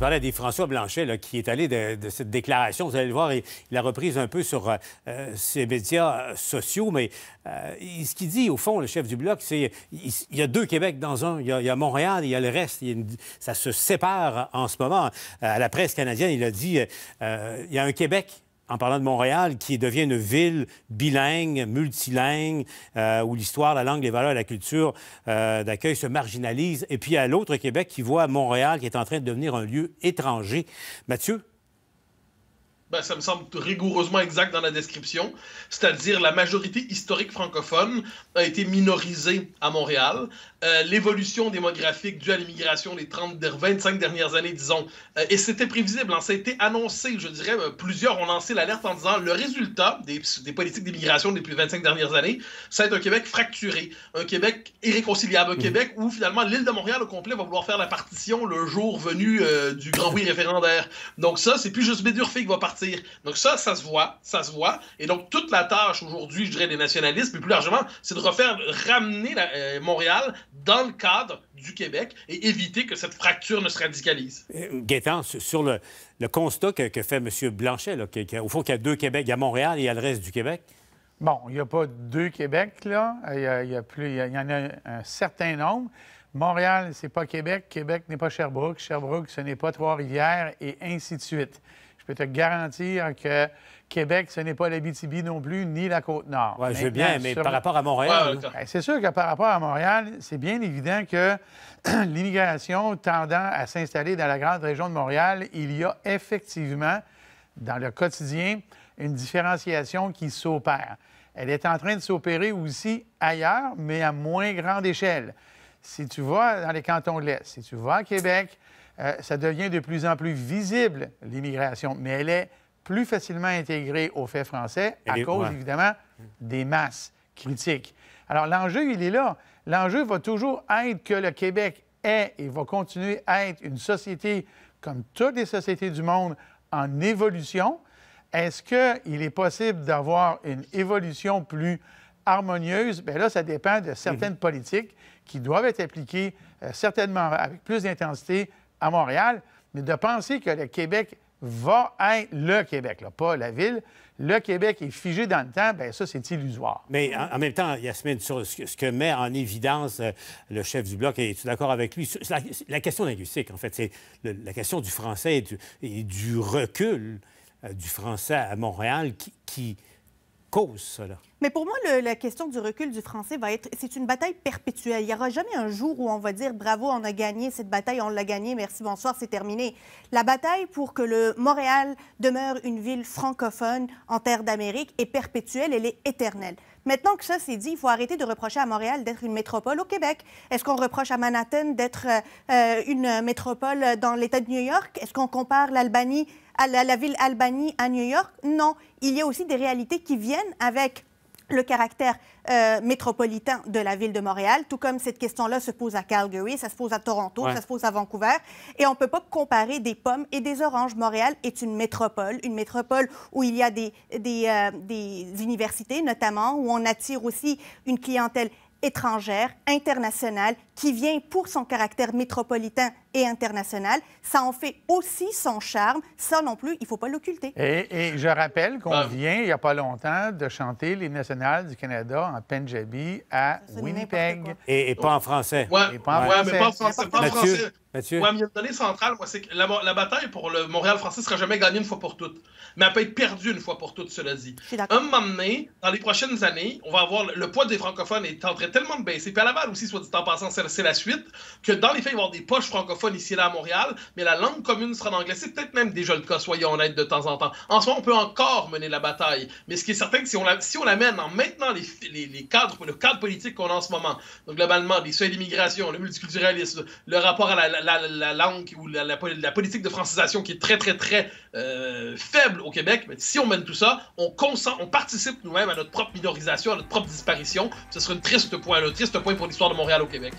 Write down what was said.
parlais des François Blanchet, qui est allé de, cette déclaration. Vous allez le voir, il, a reprise un peu sur euh, euh, ses médias euh, sociaux, mais ce qu'il dit, au fond, le chef du Bloc, c'est il, y a deux Québec dans un. Il y a, il y Montréal, il y a le reste. ça se sépare en ce moment. À la presse canadienne, il a dit il y a un Québec en parlant de Montréal, qui devient une ville bilingue, multilingue, euh, où l'histoire, la langue, les valeurs, et la culture euh, d'accueil se marginalisent. Et puis à l'autre Québec qui voit Montréal qui est en train de devenir un lieu étranger. Mathieu, ben, ça me semble rigoureusement exact dans la description, c'est-à-dire la majorité historique francophone a été minorisée à Montréal. Euh, l'évolution démographique due à l'immigration des 30, 25 dernières années, disons, euh, et c'était prévisible, hein. ça a été annoncé, je dirais, euh, plusieurs ont lancé l'alerte en disant le résultat des, politiques d'immigration depuis 25 dernières années, ça va être un Québec fracturé, un Québec irréconciliable, un mhm. Québec où finalement l'île de Montréal au complet va vouloir faire la partition le jour venu du grand oui référendaire. Donc ça, c'est plus juste Bédurfé qui va partir donc ça, ça se voit, ça se voit. Et donc toute la tâche aujourd'hui, je dirais, des nationalistes, mais plus largement, c'est de refaire, ramener euh, Montréal dans le cadre du Québec et éviter que cette fracture ne se radicalise. Gaétan, sur le, constat que, fait M. Blanchet, au fond qu'il y a deux Québec, il y a Montréal et il y a le reste du Québec. Bon, il n'y a pas deux Québec, là. Il y, il y en a un certain nombre. Montréal, c'est pas Québec. Québec n'est pas Sherbrooke. Sherbrooke, ce n'est pas Trois-Rivières, et ainsi de suite peux te garantir que Québec, ce n'est pas l'Abitibi non plus, ni la Côte-Nord. Oui, je veux bien, mais par rapport à Montréal... Ben, c'est sûr que par rapport à Montréal, c'est bien évident que l'immigration tendant à s'installer dans la grande région de Montréal, il y a effectivement, dans le quotidien, une différenciation qui s'opère. Elle est en train de s'opérer aussi ailleurs, mais à moins grande échelle. Si tu vas dans les cantons de l'Est, si tu vas à Québec, euh, ça devient de plus en plus visible, l'immigration, mais elle est plus facilement intégrée aux faits français à cause, évidemment, des masses critiques. Alors, l'enjeu, il est là. L'enjeu va toujours être que le Québec est et va continuer à être une société comme toutes les sociétés du monde en évolution. Est-ce qu'il est possible d'avoir une évolution plus harmonieuse? Bien là, ça dépend de certaines mhm. politiques qui doivent être appliquées euh, certainement avec plus d'intensité à Montréal, mais de penser que le Québec va être le Québec, pas la ville. Le Québec est figé dans le temps, bien ça, c'est illusoire. Mais en, même temps, Yasmine, sur ce que met en évidence euh, le chef du Bloc, es-tu d'accord avec lui? La, question linguistique, en fait, c'est la question du français et du, et du recul euh, du français à Montréal qui cause, cela Mais pour moi, la question du recul du français va être, c'est une bataille perpétuelle. Il n'y aura jamais un jour où on va dire bravo, on a gagné cette bataille, on l'a gagnée, merci, bonsoir, c'est terminé. La bataille pour que le Montréal demeure une ville francophone en terre d'Amérique est perpétuelle, elle est éternelle. Maintenant que ça c'est dit, il faut arrêter de reprocher à Montréal d'être une métropole au Québec. Est-ce qu'on reproche à Manhattan d'être euh, euh, une métropole dans l'État de New York? Est-ce qu'on compare l'Albanie à la, ville Albany à New York. Non, il y a aussi des réalités qui viennent avec le caractère euh, métropolitain de la ville de Montréal, tout comme cette question-là se pose à Calgary, ça se pose à Toronto, ça se pose à Vancouver. Et on ne peut pas comparer des pommes et des oranges. Montréal est une métropole, une métropole où il y a des euh, universités notamment, où on attire aussi une clientèle étrangère, internationale, qui vient pour son caractère métropolitain et international. Ça en fait aussi son charme. Ça non plus, il ne faut pas l'occulter. Et, je rappelle qu'on vient, il n'y a pas longtemps, de chanter les nationales du Canada en Punjabi à Winnipeg. Et, pas en français. Oui, mais pas en français. centrale, moi, c'est que la, bataille pour le Montréal français ne sera jamais gagnée une fois pour toutes. Mais elle peut être perdue une fois pour toutes, cela dit. Un moment donné, dans les prochaines années, on va avoir le, poids des francophones est en tellement de baisser. Puis à Laval aussi, soit dit en passant, c'est c'est la suite, que dans les faits, il y avoir des poches francophones ici et là à Montréal, mais la langue commune sera en anglais. C'est peut-être même déjà le cas, soyons honnêtes, de temps en temps. En moment, on peut encore mener la bataille, mais ce qui est certain, que si on la, si on mène en maintenant les, les, cadres, le cadre politique qu'on a en ce moment, donc globalement, les seuils d'immigration, le multiculturalisme, le rapport à la, la, la, langue ou la, politique de francisation qui est très, très, très euh, faible au Québec, mais si on mène tout ça, on consent, on participe nous-mêmes à notre propre minorisation, à notre propre disparition. Ce serait un triste point, un triste point pour l'histoire de Montréal au Québec.